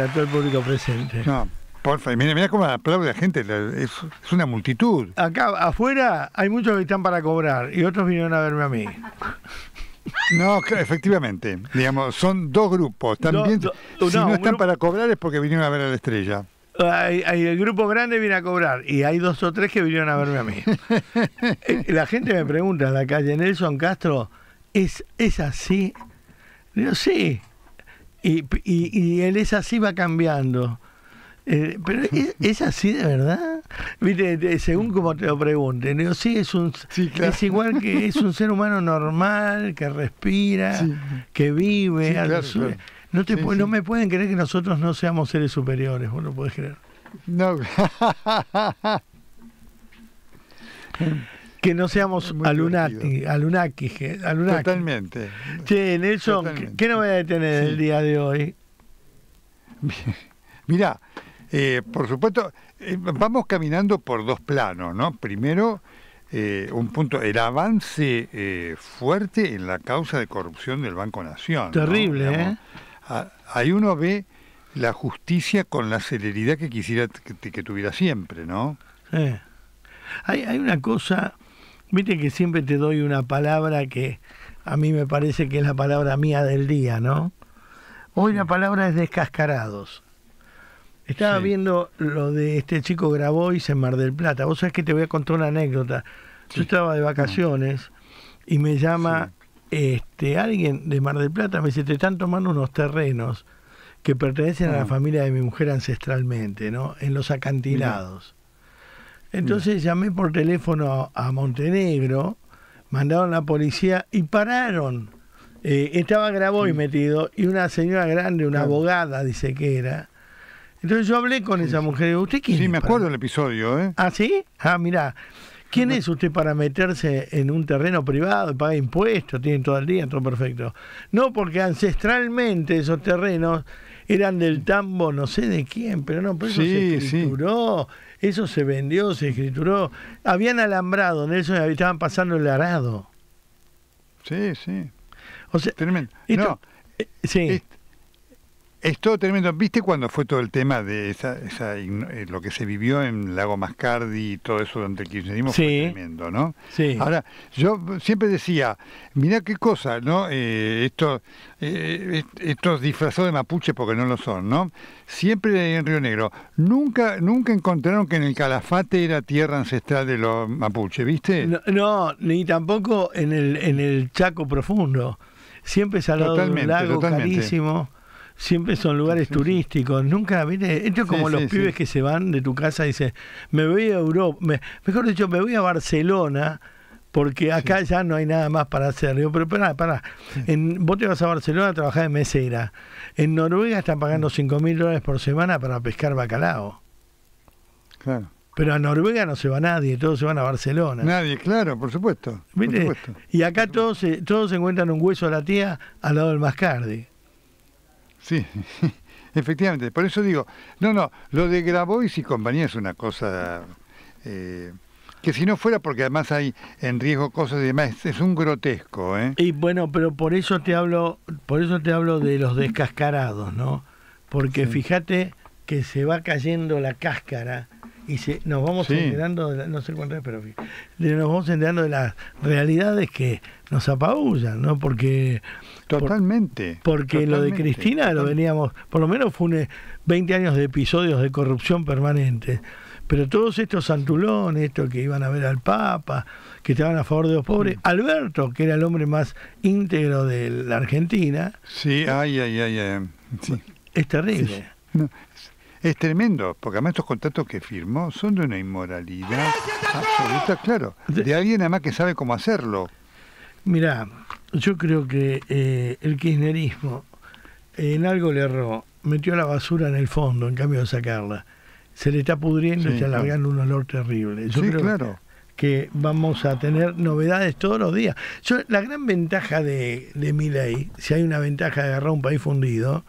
a todo el público presente. No, porfa, mira, mira cómo aplaude la gente, es, una multitud. Acá afuera hay muchos que están para cobrar y otros vinieron a verme a mí. No, efectivamente, digamos, son dos grupos. si no, están para cobrar es porque vinieron a ver a la estrella. el grupo grande viene a cobrar y hay dos o tres que vinieron a verme a mí. la gente me pregunta en la calle, Nelson Castro, ¿es, es así? yo sí, y, y, él es así, va cambiando. Eh, pero es, así de verdad. Viste, según como te lo pregunten, sí, es, un, es igual que es un ser humano normal, que respira, que vive. No, te, no me pueden creer que nosotros no seamos seres superiores, vos no podés creer. No. que no seamos alunati, alunaki, Totalmente. Che, Nelson, ¿qué ¿qué, voy a detener el día de hoy? Mirá, eh, por supuesto, eh, vamos caminando por dos planos, ¿no? Primero, eh, un punto, el avance fuerte en la causa de corrupción del Banco Nación. Terrible, ¿eh? ahí uno ve la justicia con la celeridad que quisiera que, que tuviera siempre, ¿no? Sí. Hay, hay, una cosa Viste que siempre te doy una palabra que a mí me parece que es la palabra mía del día, ¿no? Hoy la palabra es descascarados. Estaba viendo lo de este chico Grabois en Mar del Plata. Vos sabés que te voy a contar una anécdota. Yo estaba de vacaciones y me llama este alguien de Mar del Plata, me dice, te están tomando unos terrenos que pertenecen a la ah. familia de mi mujer ancestralmente, ¿no? En los acantilados. Entonces llamé por teléfono a Montenegro, mandaron a la policía y pararon. Eh, estaba grabado y metido y una señora grande, una abogada, dice que era. Entonces yo hablé con esa mujer ¿usted quién es? Sí, me acuerdo del episodio, ¿eh? ¿Ah, sí? Ah, mira, ¿Quién ah. es usted para meterse en un terreno privado, paga impuestos, Tiene todo el día, todo perfecto? No, porque ancestralmente esos terrenos eran del tambo, no sé de quién, pero no, por eso se escrituró eso se vendió, se escrituró. Habían alambrado, en eso, estaban pasando el arado. Sí, sí. O sea, Tremendo. no, eh, sí. Es todo tremendo. ¿Viste cuando fue todo el tema de eh, lo que se vivió en Lago Mascardi y todo eso durante el 15 Fue tremendo, ¿no? Sí. Ahora, yo siempre decía, mirá qué cosa, ¿no? Eh, eh, eh estos, disfrazados de mapuche porque no lo son, ¿no? Siempre en Río Negro. Nunca, nunca encontraron que en el Calafate era tierra ancestral de los mapuche, ¿viste? No, ni tampoco en el, en el Chaco Profundo. Siempre se ha un lago totalmente siempre son lugares turísticos. Nunca, viste, esto es como los pibes que se van de tu casa y dicen, me voy a Europa, mejor dicho, me voy a Barcelona porque acá ya no hay nada más para hacer. pero pará, pará. vos te vas a Barcelona a trabajar de mesera. En Noruega están pagando 5 mm. mil dólares por semana para pescar bacalao. Claro. Pero a Noruega no se va nadie, todos se van a Barcelona. Nadie, claro, por supuesto. Y acá todos se, todos encuentran un hueso a la tía al lado del Mascardi. Sí, efectivamente. Por eso digo, no, no, lo de Grabois y compañía es una cosa eh, que si no fuera porque además hay en riesgo cosas y demás, es, un grotesco. ¿eh? Y bueno, pero por eso te hablo, por eso te hablo de los descascarados, ¿no? Porque fíjate que se va cayendo la cáscara y nos vamos enterando, de no sé pero nos vamos enterando de las realidades que nos apabullan, ¿no? Porque... Totalmente. porque lo de Cristina lo veníamos, por lo menos fue un 20 eh, años de episodios de corrupción permanente. Pero todos estos santulones, estos que iban a ver al Papa, que estaban a favor de los pobres, mm. Alberto, que era el hombre más íntegro de la Argentina. Sí, ay, ay, ay, ay. Es terrible. Es tremendo, porque además estos contratos que firmó son de una inmoralidad absoluta, claro, de alguien además que sabe cómo hacerlo. Mirá, yo creo que eh, el kirchnerismo en algo le erró, metió la basura en el fondo en cambio de sacarla. Se le está pudriendo se y está alargando un olor terrible. Yo creo claro. que vamos a tener novedades todos los días. la gran ventaja de, de mi ley, si hay una ventaja de agarrar un país fundido,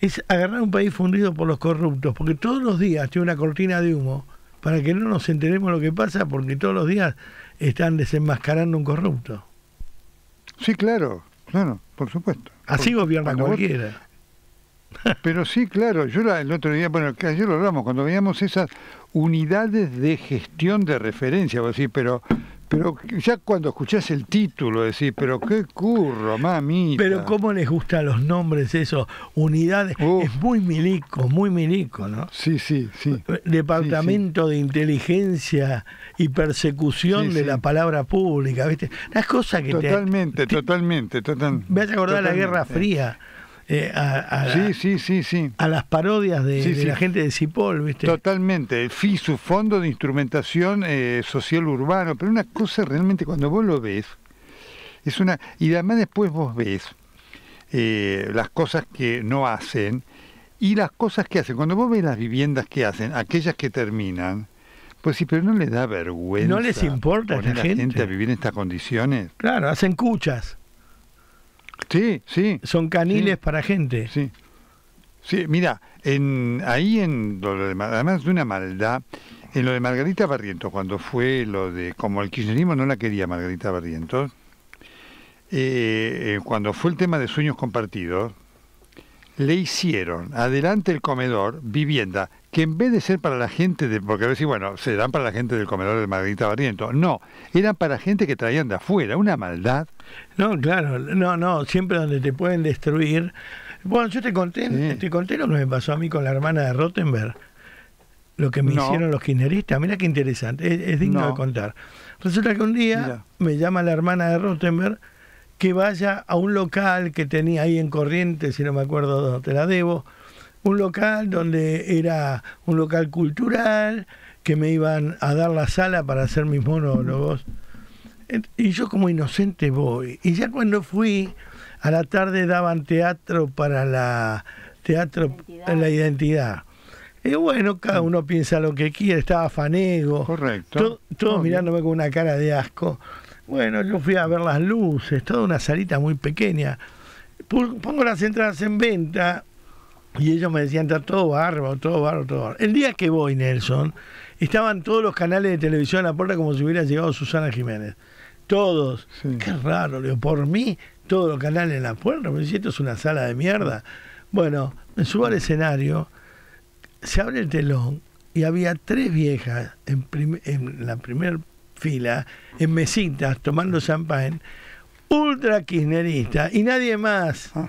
es agarrar un país fundido por los corruptos, porque todos los días tiene una cortina de humo para que no nos enteremos lo que pasa, porque todos los días están desenmascarando un corrupto. Sí, claro, claro, por supuesto. Así gobierna cualquiera. Pero sí, claro, yo el otro día, bueno, ayer lo hablamos, cuando veíamos esas unidades de gestión de referencia, vos decís, pero pero ya cuando escuchás el título decís, pero qué curro, mami. Pero cómo les gustan los nombres esos, unidades. Es muy milico, muy milico, ¿no? Sí, sí, sí. Departamento de Inteligencia y Persecución de la Palabra Pública, ¿viste? Las cosas que totalmente, Totalmente, totalmente, acordar la Guerra Fría eh, a, sí, sí, sí, a las parodias de, la gente de Cipol, ¿viste? Totalmente. su Fondo de Instrumentación eh, Social Urbano, pero una cosa realmente cuando vos lo ves, es una. Y además después vos ves eh, las cosas que no hacen y las cosas que hacen. Cuando vos ves las viviendas que hacen, aquellas que terminan, pues sí, pero no les da vergüenza. No les importa a la gente. vivir en estas condiciones. Claro, hacen cuchas. Sí, sí. Son caniles para gente. Sí. Sí, mira, en, ahí en lo de, además de una maldad, en lo de Margarita Barrientos, cuando fue lo de, como el kirchnerismo no la quería Margarita Barrientos, eh, eh, cuando fue el tema de sueños compartidos, le hicieron adelante el comedor, vivienda, que en vez de ser para la gente de, porque a veces, bueno, serán para la gente del comedor de Margarita Barriento, no, eran para gente que traían de afuera, una maldad. No, claro, no, no, siempre donde te pueden destruir. Bueno, yo te conté, te conté lo que me pasó a mí con la hermana de Rottenberg, lo que me hicieron los kirchneristas, mira qué interesante, es, digno de contar. Resulta que un día me llama la hermana de Rottenberg que vaya a un local que tenía ahí en Corrientes, si no me acuerdo, te la debo, un local donde era un local cultural, que me iban a dar la sala para hacer mis monólogos. Y yo como inocente voy. Y ya cuando fui, a la tarde daban teatro para la teatro identidad. la identidad. Y bueno, cada uno piensa lo que quiere, estaba Fanego. Correcto. todos mirándome con una cara de asco. Bueno, yo fui a ver las luces, toda una salita muy pequeña. Pongo las entradas en venta y ellos me decían, está todo bárbaro, todo barro, todo barro. El día que voy, Nelson, estaban todos los canales de televisión en la puerta como si hubiera llegado Susana Jiménez. Todos. Qué raro, Leo. Por mí, todos los canales en la puerta. Me esto es una sala de mierda. Bueno, me subo al escenario, se abre el telón y había tres viejas en, en la primera fila, en mesitas, tomando champán, ultra kirchnerista y nadie más. Ah.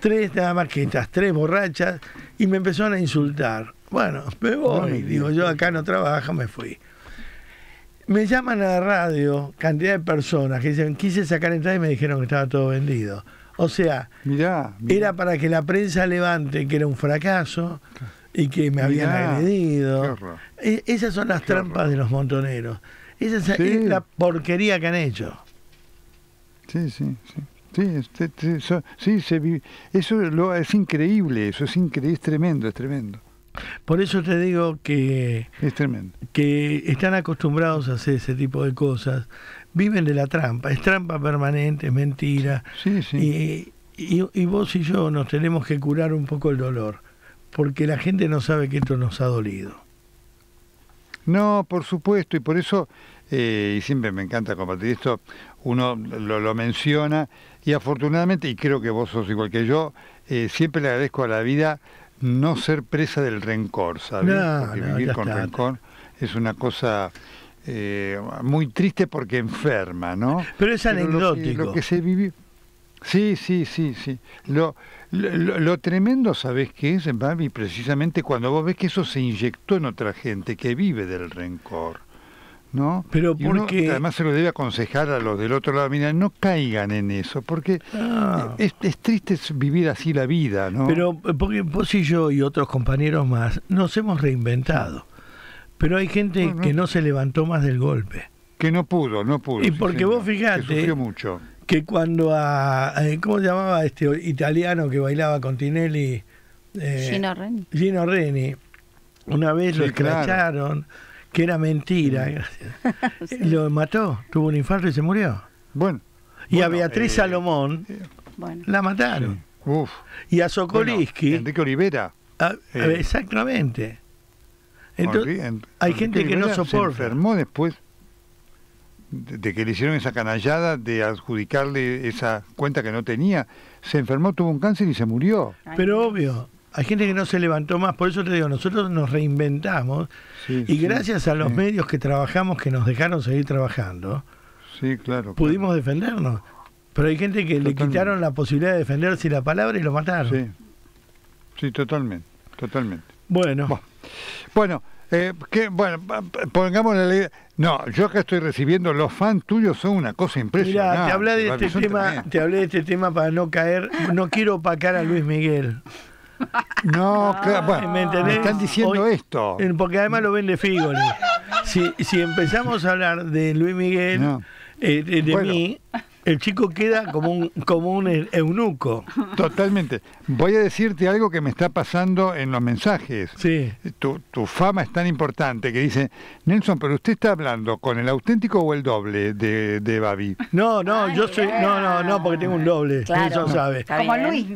Tres nada más tres borrachas, y me empezaron a insultar. Bueno, me voy, digo, yo acá no trabajo, me fui. Me llaman a la radio cantidad de personas que dicen, quise sacar entrada y me dijeron que estaba todo vendido. O sea, era para que la prensa levante que era un fracaso y que me habían agredido. E, esas son las trampas de los montoneros. Esa es la porquería que han hecho. Sí, sí, sí. Sí, este, este, eso, se eso lo, es increíble, eso es increíble, tremendo, es tremendo. Por eso te digo que es tremendo. que están acostumbrados a hacer ese tipo de cosas, viven de la trampa, es trampa permanente, es mentira. Sí, sí. y vos y yo nos tenemos que curar un poco el dolor, porque la gente no sabe que esto nos ha dolido. No, por supuesto, y por eso, eh, y siempre me encanta compartir esto, uno lo, lo, menciona y afortunadamente, y creo que vos sos igual que yo, eh, siempre le agradezco a la vida no ser presa del rencor, ¿sabes? vivir con rencor es una cosa eh, muy triste porque enferma, ¿no? Pero es anecdótico. Sí, sí, sí, sí. Lo, lo, tremendo, ¿sabes qué es, Baby Precisamente cuando vos ves que eso se inyectó en otra gente que vive del rencor. ¿no? Pero porque... además se lo debe aconsejar a los del otro lado, mira, no caigan en eso, porque ah. es, es, triste vivir así la vida, ¿no? Pero eh, porque vos y yo y otros compañeros más nos hemos reinventado, pero hay gente que no se levantó más del golpe. Que no pudo, no pudo. Y porque vos fijate... Que sufrió mucho que cuando a, ¿cómo se llamaba este italiano que bailaba con Tinelli? Eh, Gino Reni. Gino Reni. Una vez lo escracharon, que era mentira. Mm. Lo mató, tuvo un infarto y se murió. Bueno. Y a Beatriz eh, Salomón la mataron. Y a Sokolinsky. Enrique Olivera. Ah, eh. exactamente. Entonces, hay gente que no soporta. Se enfermó después de que le hicieron esa canallada de adjudicarle esa cuenta que no tenía, se enfermó, tuvo un cáncer y se murió. Pero obvio, hay gente que no se levantó más, por eso te digo, nosotros nos reinventamos y gracias a los medios que trabajamos, que nos dejaron seguir trabajando, sí, claro, pudimos defendernos. Pero hay gente que le quitaron la posibilidad de defenderse la palabra y lo mataron. Sí, sí totalmente, totalmente. Bueno. Bueno, eh, que, bueno, pongamos la ley. No, yo acá estoy recibiendo, los fans tuyos son una cosa impresionante. Mirá, te hablé de este tema, te hablé de este tema para no caer, no quiero opacar a Luis Miguel. No, claro, ah, ¿Me, están diciendo esto. Porque además lo vende Figoli. Si, si empezamos a hablar de Luis Miguel, eh, de, mí, el chico queda como un, como un e-, eunuco. Totalmente. Voy a decirte algo que me está pasando en los mensajes. Sí. Tu, fama es tan importante que dice, Nelson, pero usted está hablando con el auténtico o el doble de, de Babi. No, no, yo soy. No, no, no, porque tengo un doble. Claro. sabe. Como Luis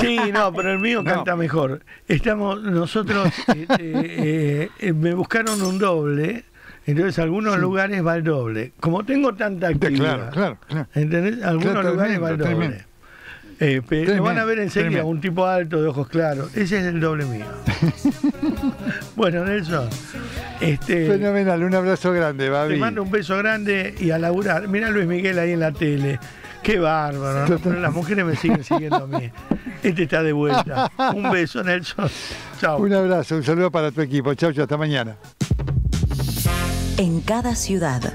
Sí, no, pero el mío canta mejor. Estamos, nosotros, eh, eh, eh, me buscaron un doble entonces algunos lugares va el doble. Como tengo tanta actividad, claro, claro, claro. ¿entendés? Algunos lugares va el doble. Eh, pero van a ver enseguida un tipo alto de ojos claros. Ese es el doble mío. bueno, Nelson. Este, Fenomenal, un abrazo grande, Babi. Te mando un beso grande y a laburar. Mira Luis Miguel ahí en la tele. Qué bárbaro. las mujeres me siguen siguiendo a mí. Este está de vuelta. Un beso, Nelson. Chao. Un abrazo, un saludo para tu equipo. Chao, chao. Hasta mañana en cada ciudad.